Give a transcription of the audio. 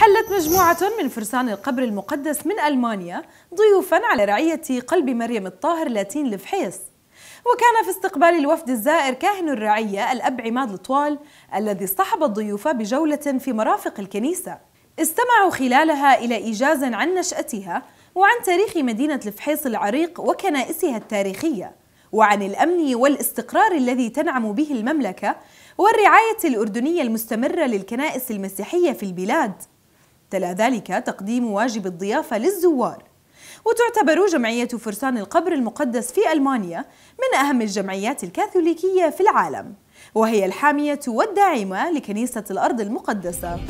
حلت مجموعة من فرسان القبر المقدس من ألمانيا ضيوفا على رعية قلب مريم الطاهر لاتين لفحيس وكان في استقبال الوفد الزائر كاهن الرعية الأب عماد الطوال الذي اصطحب الضيوف بجولة في مرافق الكنيسة استمعوا خلالها إلى إيجاز عن نشأتها وعن تاريخ مدينة الفحيص العريق وكنائسها التاريخية وعن الأمن والاستقرار الذي تنعم به المملكة والرعاية الأردنية المستمرة للكنائس المسيحية في البلاد تلا ذلك تقديم واجب الضيافة للزوار وتعتبر جمعية فرسان القبر المقدس في ألمانيا من أهم الجمعيات الكاثوليكية في العالم وهي الحامية والداعمة لكنيسة الأرض المقدسة